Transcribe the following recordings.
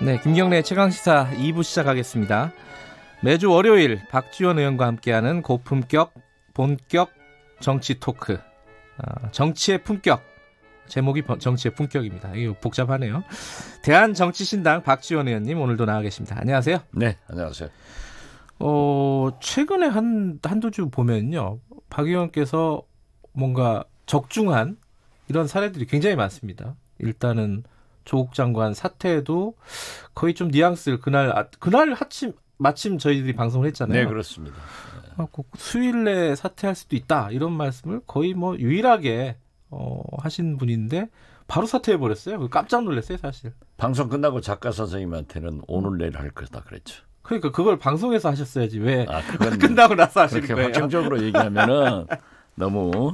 네, 김경래 의 최강 시사 2부 시작하겠습니다. 매주 월요일 박지원 의원과 함께하는 고품격 본격 정치 토크, 아, 정치의 품격 제목이 정치의 품격입니다. 이거 복잡하네요. 대한정치신당 박지원 의원님 오늘도 나와 계십니다. 안녕하세요. 네, 안녕하세요. 어, 최근에 한 한두 주 보면요, 박 의원께서 뭔가 적중한 이런 사례들이 굉장히 많습니다. 일단은 조국 장관 사퇴도 거의 좀 뉘앙스를 그날 아, 그날 아침 마침 저희들이 방송을 했잖아요. 네, 그렇습니다. 네. 어, 수일 내에 사퇴할 수도 있다 이런 말씀을 거의 뭐 유일하게 어, 하신 분인데 바로 사퇴해 버렸어요. 깜짝 놀랐어요, 사실. 방송 끝나고 작가 선생님한테는 오늘 내일 할 거다 그랬죠. 그러니까 그걸 방송에서 하셨어야지 왜 아, 끝나고 나서 하실 거예요. 확정적으로 얘기하면은 너무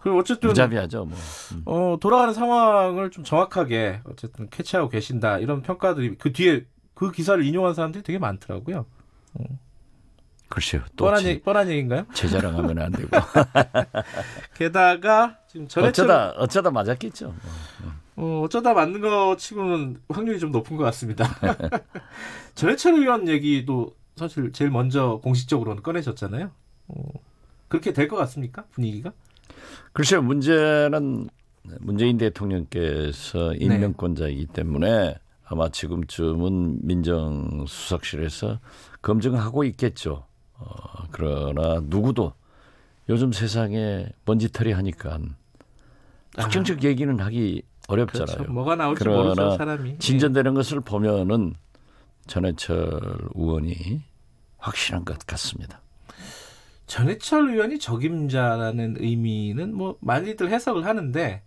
그리고 어쨌든 무자비하죠. 뭐. 어, 돌아가는 상황을 좀 정확하게 어쨌든 캐치하고 계신다 이런 평가들이 그 뒤에 그 기사를 인용한 사람들이 되게 많더라고요. 음. 글쎄요. 또 뻔한, 제, 얘기, 뻔한 얘기인가요? 제 자랑하면 안 되고. 게다가 지금 전해 어쩌다 어쩌다 맞았겠죠. 뭐. 어, 어쩌다 맞는 거 치고는 확률이 좀 높은 것 같습니다. 전해철 의원 얘기도 사실 제일 먼저 공식적으로는 꺼내셨잖아요. 어. 그렇게 될 것 같습니까? 분위기가? 글쎄요. 문제는 문재인 대통령께서 네. 임명권자이기 때문에 아마 지금쯤은 민정수석실에서 검증하고 있겠죠. 어, 그러나 누구도 요즘 세상에 먼지털이 하니까 확정적 아. 얘기는 하기 어렵잖아요. 그렇죠. 뭐가 나올지 모르죠 사람이. 예. 진전되는 것을 보면은 전해철 의원이 확실한 것 같습니다. 전해철 의원이 적임자라는 의미는 뭐 많이들 해석을 하는데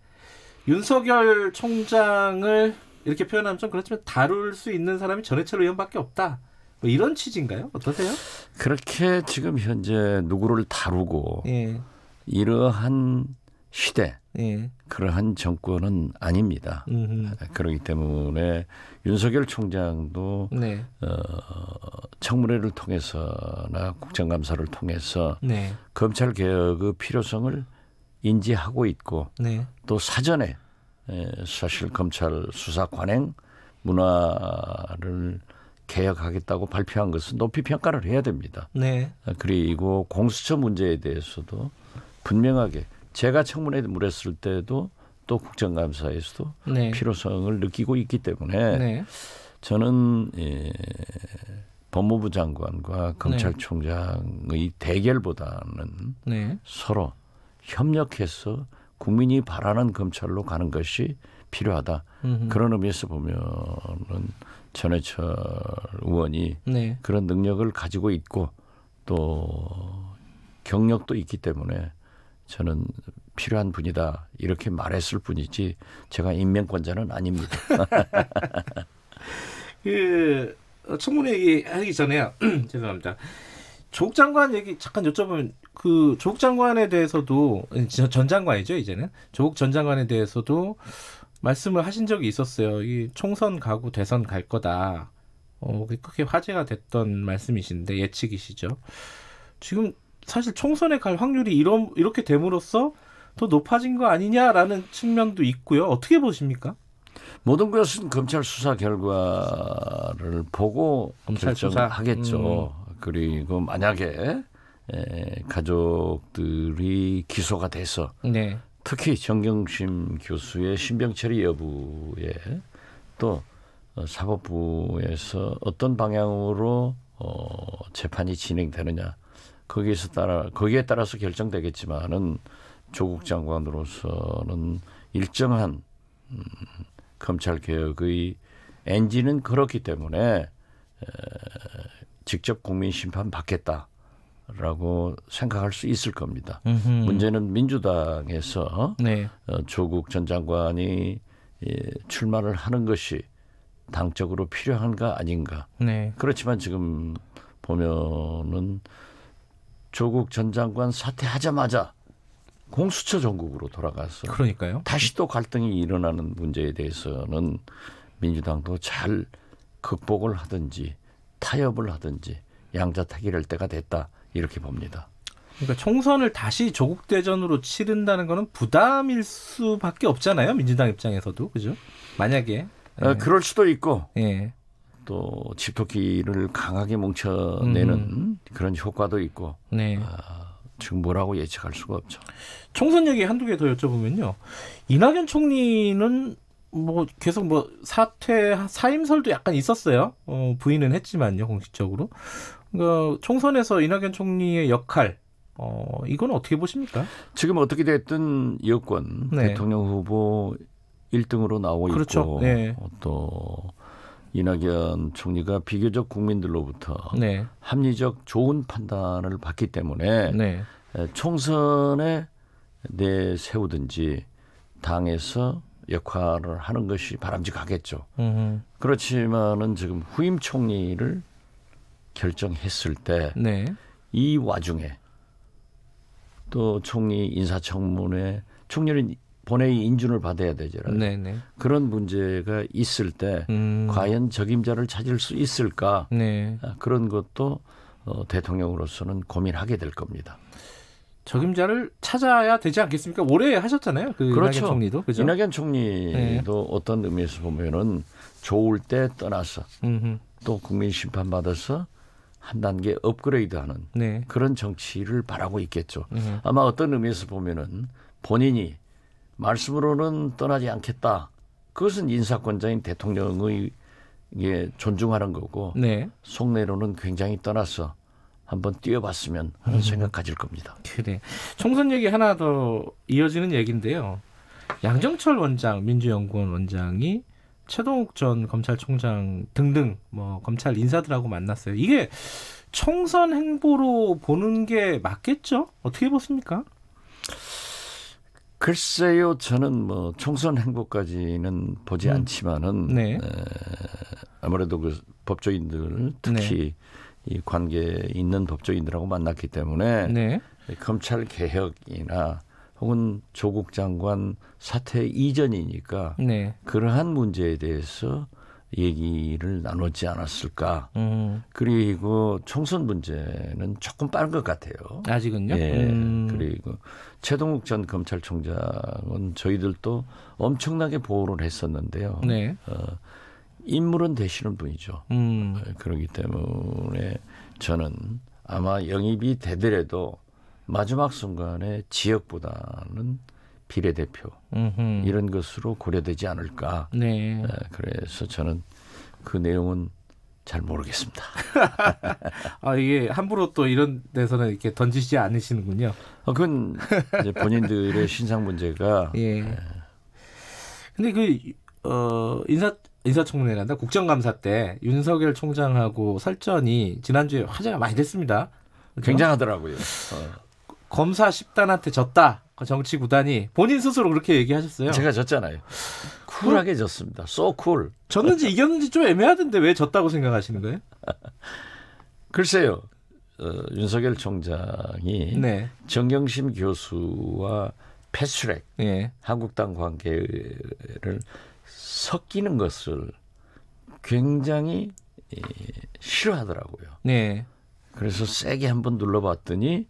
윤석열 총장을 이렇게 표현하면 좀 그렇지만 다룰 수 있는 사람이 전해철 의원밖에 없다. 뭐 이런 취지인가요? 어떠세요? 그렇게 지금 현재 누구를 다루고 예. 이러한 시대 예. 그러한 정권은 아닙니다. 음흠. 그렇기 때문에 윤석열 총장도 네. 어, 청문회를 통해서나 국정감사를 통해서 네. 검찰 개혁의 필요성을 인지하고 있고 네. 또 사전에 사실 검찰 수사 관행 문화를 개혁하겠다고 발표한 것은 높이 평가를 해야 됩니다. 네. 그리고 공수처 문제에 대해서도 분명하게 제가 청문회에 물었을 때도 또 국정감사에서도 네. 필요성을 느끼고 있기 때문에 네. 저는 예, 법무부 장관과 네. 검찰총장의 대결보다는 네. 서로 협력해서 국민이 바라는 검찰로 가는 것이 필요하다. 음흠. 그런 의미에서 보면은 전해철 의원이 네. 그런 능력을 가지고 있고 또 경력도 있기 때문에 저는 필요한 분이다 이렇게 말했을 뿐이지 제가 임명권자는 아닙니다. 그 청문회 얘기하기 전에요. 죄송합니다. 조국 장관 얘기 잠깐 여쭤보면 그 조국 장관에 대해서도 전 장관이죠 이제는 조국 전 장관에 대해서도 말씀을 하신 적이 있었어요. 이 총선 가고 대선 갈 거다. 어, 그게 게 화제가 됐던 말씀이신데 예측이시죠. 지금 사실 총선에 갈 확률이 이런 이렇게 됨으로써 더 높아진 거 아니냐라는 측면도 있고요. 어떻게 보십니까? 모든 것은 검찰 수사 결과를 보고 검찰 결정하겠죠. 음. 그리고 만약에 에, 가족들이 기소가 돼서 네. 특히 정경심 교수의 신병 처리 여부에 또 어, 사법부에서 어떤 방향으로 어, 재판이 진행되느냐 거기에서 따라 거기에 따라서 결정되겠지만은 조국 장관으로서는 일정한 음, 검찰 개혁의 엔진은 그렇기 때문에 에, 직접 국민 심판 받겠다라고 생각할 수 있을 겁니다. 음흠. 문제는 민주당에서 네. 어, 조국 전 장관이 예, 출마를 하는 것이 당적으로 필요한가 아닌가. 네. 그렇지만 지금 보면은 조국 전 장관 사퇴하자마자 공수처 전국으로 돌아가서 그러니까요. 다시 또 갈등이 일어나는 문제에 대해서는 민주당도 잘 극복을 하든지 타협을 하든지 양자 타결할 때가 됐다 이렇게 봅니다. 그러니까 총선을 다시 조국 대전으로 치른다는 거는 부담일 수밖에 없잖아요 민주당 입장에서도 그죠? 만약에 어, 예. 어, 그럴 수도 있고 예. 또 집토끼를 강하게 뭉쳐내는 음. 그런 효과도 있고 네. 아, 지금 뭐라고 예측할 수가 없죠. 총선 얘기 한두 개 더 여쭤보면요. 이낙연 총리는 뭐 계속 뭐 사퇴 사임설도 약간 있었어요. 어, 부인은 했지만요 공식적으로. 그러니까 총선에서 이낙연 총리의 역할 어, 이건 어떻게 보십니까? 지금 어떻게 됐든 여권 네. 대통령 후보 1등으로 나오고 그렇죠. 있고 네. 또 이낙연 총리가 비교적 국민들로부터 네. 합리적 좋은 판단을 받기 때문에 네. 총선에 내세우든지 당에서 역할을 하는 것이 바람직하겠죠. 음흠. 그렇지만은 지금 후임 총리를 결정했을 때이 네. 와중에 또 총리 인사청문회 총리는 본회의 인준을 받아야 되잖아요. 네네. 그런 문제가 있을 때 음. 과연 적임자를 찾을 수 있을까 네. 아, 그런 것도 어, 대통령으로서는 고민하게 될 겁니다. 적임자를 찾아야 되지 않겠습니까? 오래 하셨잖아요. 그 그렇죠. 이낙연 총리도. 그죠? 이낙연 총리도 네. 어떤 의미에서 보면은 좋을 때 떠나서 음흠. 또 국민 심판 받아서 한 단계 업그레이드하는 네. 그런 정치를 바라고 있겠죠. 음 아마 어떤 의미에서 보면은 본인이 말씀으로는 떠나지 않겠다. 그것은 인사권자인 대통령의 예, 존중하는 거고 네. 속내로는 굉장히 떠났어 한번 뛰어봤으면 하는 음. 생각 가질 겁니다. 그래. 총선 얘기 하나 더 이어지는 얘기인데요. 양정철 원장, 민주연구원 원장이 최동욱 전 검찰총장 등등 뭐 검찰 인사들하고 만났어요. 이게 총선 행보로 보는 게 맞겠죠? 어떻게 보십니까? 글쎄요, 저는 뭐 총선 행보까지는 보지 음. 않지만은 네. 에, 아무래도 그 법조인들 특히 네. 이 관계 있는 법조인들하고 만났기 때문에 네. 검찰 개혁이나 혹은 조국 장관 사퇴 이전이니까 네. 그러한 문제에 대해서 얘기를 나눴지 않았을까. 음. 그리고 총선 문제는 조금 빠른 것 같아요. 아직은요? 예. 음. 그리고 최동욱 전 검찰총장은 저희들도 엄청나게 보호를 했었는데요. 네. 어, 인물은 되시는 분이죠. 음. 어, 그렇기 때문에 저는 아마 영입이 되더라도 마지막 순간에 지역보다는 비례대표 음흠. 이런 것으로 고려되지 않을까. 네. 예, 그래서 저는 그 내용은 잘 모르겠습니다. 아 이게 함부로 또 이런 데서는 이렇게 던지지 않으시는군요. 어, 그건 이제 본인들의 신상 문제가. 예. 예. 근데 그 어, 인사 인사청문회란다 국정감사 때 윤석열 총장하고 설전이 지난주에 화제가 많이 됐습니다. 그렇죠? 굉장하더라고요. 어. 검사 10단한테 졌다. 그 정치 구단이 본인 스스로 그렇게 얘기하셨어요. 제가 졌잖아요. 쿨하게 졌습니다. s 쿨. 졌는지 이겼는지 좀 애매하던데 왜 졌다고 생각하시는 거예요? 글쎄요. 어, 윤석열 총장이 네. 정경심 교수와 패스트랙 네. 예. 한국당 관계를 섞이는 것을 굉장히 예, 싫어하더라고요. 네. 그래서 세게 한번 눌러봤더니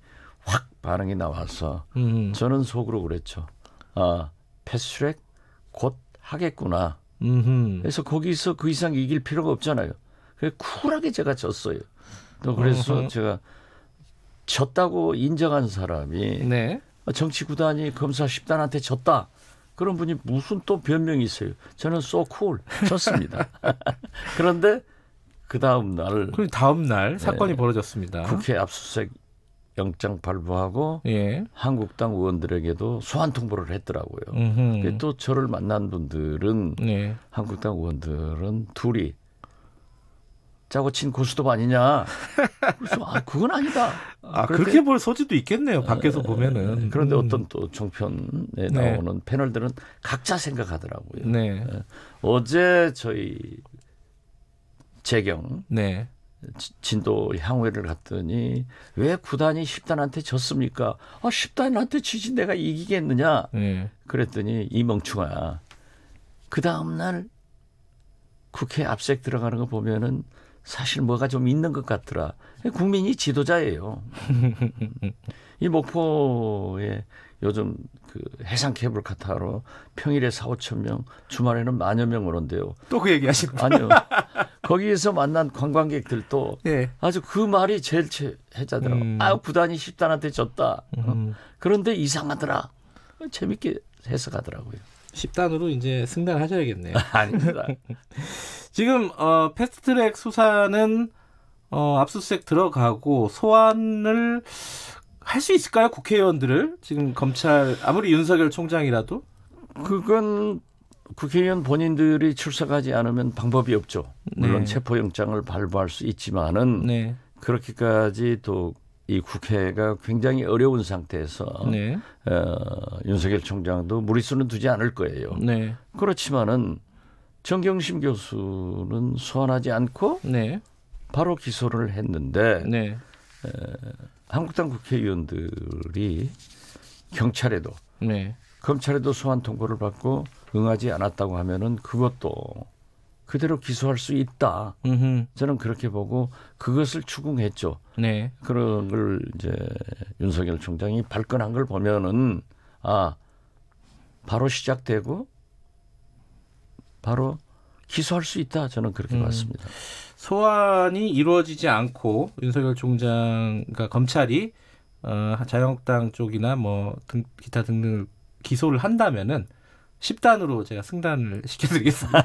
확 반응이 나와서 음. 저는 속으로 그랬죠. 아, 패스트랙 곧 하겠구나. 음흠. 그래서 거기서 그 이상 이길 필요가 없잖아요. 그래 쿨하게 제가 졌어요. 또 그래서 어허. 제가 졌다고 인정한 사람이 네. 아, 정치 구단이 검사 1단한테 졌다. 그런 분이 무슨 또 변명이 있어요. 저는 so cool. 졌습니다. 그런데 그 다음 날. 그 다음 날 사건이 네, 벌어졌습니다. 국회 압수수색 영장 발부하고 예. 한국당 의원들에게도 소환 통보를 했더라고요. 또 저를 만난 분들은 예. 네. 한국당 의원들은 둘이 짜고 친고수도 아니냐. 그래서 아 그건 아니다. 아 그렇게, 볼 소지도 있겠네요. 밖에서 에, 보면은. 그런데 음. 어떤 또 종편에 네. 나오는 네. 패널들은 각자 생각하더라고요. 네. 어제 저희 재경 네. 진도 향후회를 갔더니 왜 구단이 10단한테 졌습니까? 아, 10단한테 지진 내가 이기겠느냐? 네. 그랬더니 이멍충아. 그 다음날 국회 압색 들어가는 거 보면은 사실 뭐가 좀 있는 것 같더라. 국민이 지도자예요. 이 목포에 요즘 그 해상 케이블 카타로 평일에 4, 5천 명, 주말에는 만여 명 오는데요. 또 그얘기하시고 아니요. 거기에서 만난 관광객들도 예. 아주 그 말이 제일 최 해자더라고. 음. 아, 구단이 10단한테 졌다. 어. 음. 그런데 이상하더라. 재밌게 해석하더라고요. 10단으로 이제 승단하셔야겠네요. 아닙니다. 지금 어, 패스트트랙 수사는 어, 압수수색 들어가고 소환을 할수 있을까요? 국회의원들을 지금 검찰 아무리 윤석열 총장이라도 그건 국회의원 본인들이 출석하지 않으면 방법이 없죠. 물론 네. 체포영장을 발부할 수 있지만은 네. 그렇게까지 도이 국회가 굉장히 어려운 상태에서 네. 어, 윤석열 총장도 무리수는 두지 않을 거예요. 네. 그렇지만은 정경심 교수는 소환하지 않고 네. 바로 기소를 했는데 네. 에, 한국당 국회의원들이 경찰에도 네. 검찰에도 소환 통보를 받고 응하지 않았다고 하면은 그것도 그대로 기소할 수 있다. 음흠. 저는 그렇게 보고 그것을 추궁했죠. 네. 그런 걸 이제 윤석열 총장이 발끈한 걸 보면은 아 바로 시작되고 바로 기소할 수 있다. 저는 그렇게 음. 봤습니다. 소환이 이루어지지 않고 윤석열 총장, 그러니까 검찰이 어, 자영당 쪽이나 뭐 등, 기타 등등 기소를 한다면은 10단으로 제가 승단을 시켜드리겠습니다.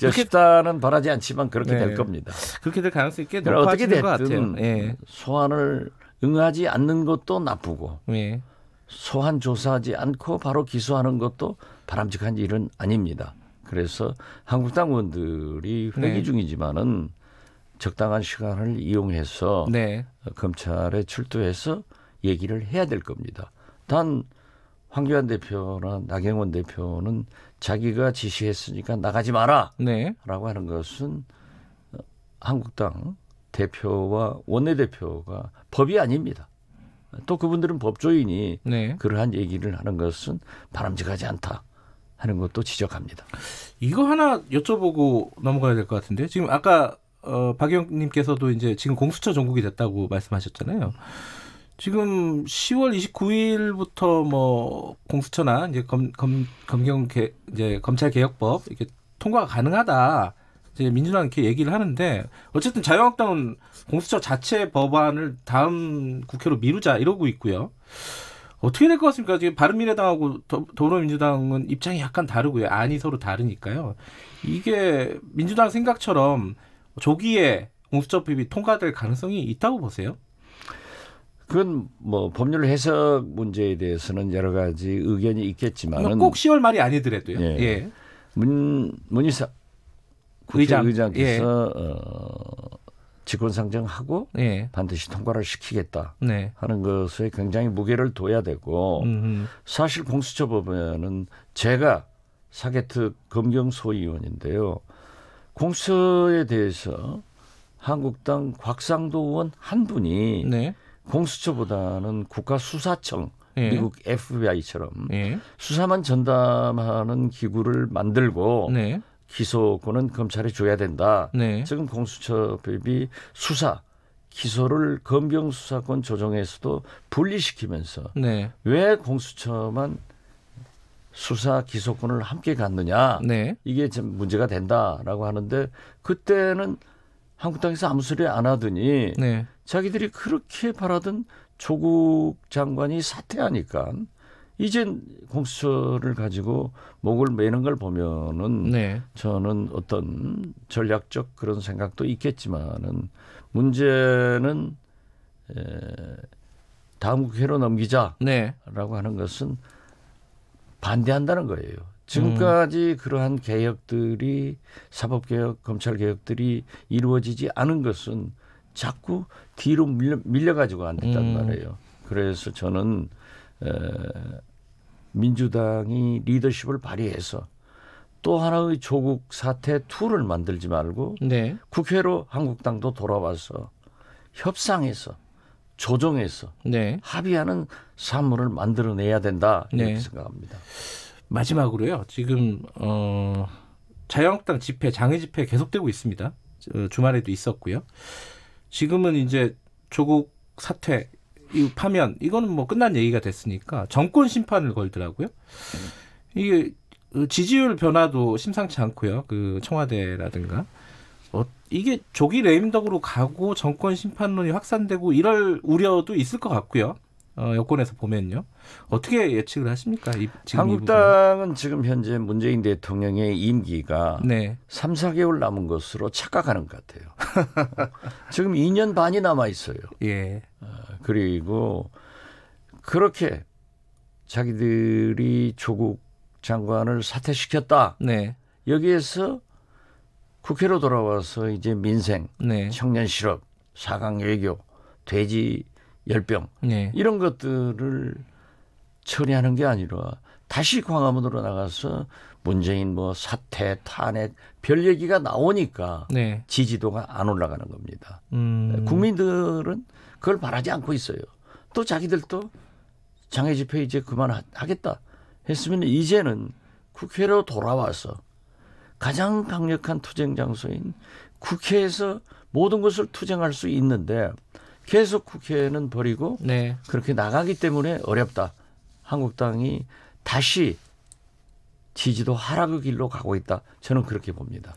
그 10단은 바라지 않지만 그렇게 네. 될 겁니다. 그렇게 될 가능성이 꽤 높아지는 것 같아요. 예. 소환을 응하지 않는 것도 나쁘고 예. 소환 조사하지 않고 바로 기소하는 것도 바람직한 일은 아닙니다. 그래서 한국 당원들이 회기 네. 중이지만은 적당한 시간을 이용해서 네. 검찰에 출두해서 얘기를 해야 될 겁니다. 단 황교안 대표나 나경원 대표는 자기가 지시했으니까 나가지 마라. 네. 라고 하는 것은 한국당 대표와 원내대표가 법이 아닙니다. 또 그분들은 법조인이 네. 그러한 얘기를 하는 것은 바람직하지 않다. 하는 것도 지적합니다. 이거 하나 여쭤보고 넘어가야 될 것 같은데 지금 아까 어, 박영님께서도 이제 지금 공수처 전국이 됐다고 말씀하셨잖아요. 지금 10월 29일부터 뭐 공수처나 이제 검, 검 검경 개, 이제 검찰 개혁법 이게 통과가 가능하다. 이제 민주당 이렇게 얘기를 하는데 어쨌든 자유한국당은 공수처 자체 법안을 다음 국회로 미루자 이러고 있고요. 어떻게 될 것 같습니까? 지금 바른미래당하고 더, 더불어민주당은 입장이 약간 다르고요. 안이 서로 다르니까요. 이게 민주당 생각처럼 조기에 공수처법이 통과될 가능성이 있다고 보세요? 그건 뭐 법률 해석 문제에 대해서는 여러 가지 의견이 있겠지만 그러니까 꼭 10월 말이 아니더라도요. 예. 예. 문 문희사 의장. 의장께서 예. 어, 직권상정하고 예. 반드시 통과를 시키겠다 네. 하는 것에 굉장히 무게를 둬야 되고 음흠. 사실 공수처법에는 제가 사개특 검경소위원인데요. 공수처에 대해서 한국당 곽상도 의원 한 분이 네. 공수처보다는 국가수사청 예. 미국 FBI처럼 예. 수사만 전담하는 기구를 만들고 네. 기소권은 검찰에 줘야 된다. 네. 지금 공수처법이 수사 기소를 검경 수사권 조정에서도 분리시키면서 네. 왜 공수처만 수사 기소권을 함께 갖느냐 네. 이게 좀 문제가 된다라고 하는데 그때는 한국당에서 아무 소리 안 하더니 네. 자기들이 그렇게 바라던 조국 장관이 사퇴하니까 이제 공수처를 가지고 목을 매는 걸 보면은 네. 저는 어떤 전략적 그런 생각도 있겠지만은 문제는 에, 다음 국회로 넘기자라고 네. 하는 것은 반대한다는 거예요. 지금까지 음. 그러한 개혁들이 사법개혁, 검찰개혁들이 이루어지지 않은 것은 자꾸 뒤로 밀려, 밀려가지고 안 됐단 음. 말이에요. 그래서 저는 에, 민주당이 리더십을 발휘해서 또 하나의 조국 사태 툴를 만들지 말고 네. 국회로 한국당도 돌아와서 협상해서 조정해서 네. 합의하는 사물을 만들어내야 된다 이렇게 네. 생각합니다. 마지막으로요. 지금 어, 자유한국당 집회, 장애 집회 계속되고 있습니다. 주말에도 있었고요. 지금은 이제 조국 사퇴 이 파면 이거는 뭐 끝난 얘기가 됐으니까 정권 심판을 걸더라고요. 이게 그 지지율 변화도 심상치 않고요. 그 청와대라든가 어, 이게 조기 레임덕으로 가고 정권 심판론이 확산되고 이럴 우려도 있을 것 같고요. 어, 여권에서 보면요. 어떻게 예측을 하십니까? 이, 지금 한국당은 지금 현재 문재인 대통령의 임기가 네. 3, 4개월 남은 것으로 착각하는 것 같아요. 지금 2년 반이 남아 있어요. 예. 어, 그리고 그렇게 자기들이 조국 장관을 사퇴시켰다. 네. 여기에서 국회로 돌아와서 이제 민생, 네. 청년 실업, 사강 외교, 돼지 열병 네. 이런 것들을 처리하는 게 아니라 다시 광화문으로 나가서 문재인 뭐 사태 탄핵 별 얘기가 나오니까 네. 지지도가 안 올라가는 겁니다. 음. 국민들은 그걸 바라지 않고 있어요. 또 자기들도 장애 집회 이제 그만하겠다 했으면 이제는 국회로 돌아와서 가장 강력한 투쟁 장소인 국회에서 모든 것을 투쟁할 수 있는데 계속 국회는 버리고 네. 그렇게 나가기 때문에 어렵다. 한국당이 다시 지지도 하락의 길로 가고 있다. 저는 그렇게 봅니다.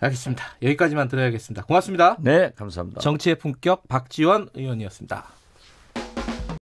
알겠습니다. 여기까지만 들어야겠습니다. 고맙습니다. 네, 감사합니다. 정치의 품격 박지원 의원이었습니다.